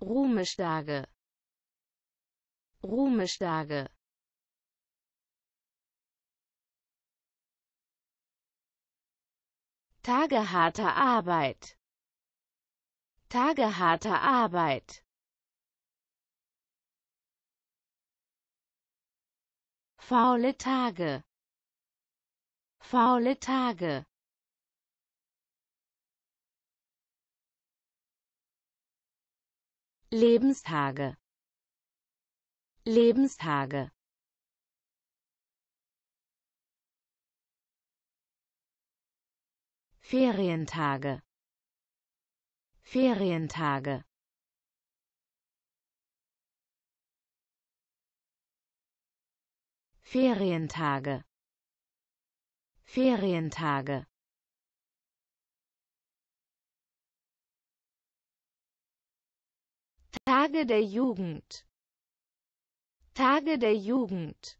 Ruhmestage Ruhmestage Tage harter Arbeit Tage harter Arbeit faule Tage faule Tage Lebenstage Lebenstage Ferientage Ferientage Ferientage Ferientage Tage der Jugend Tage der Jugend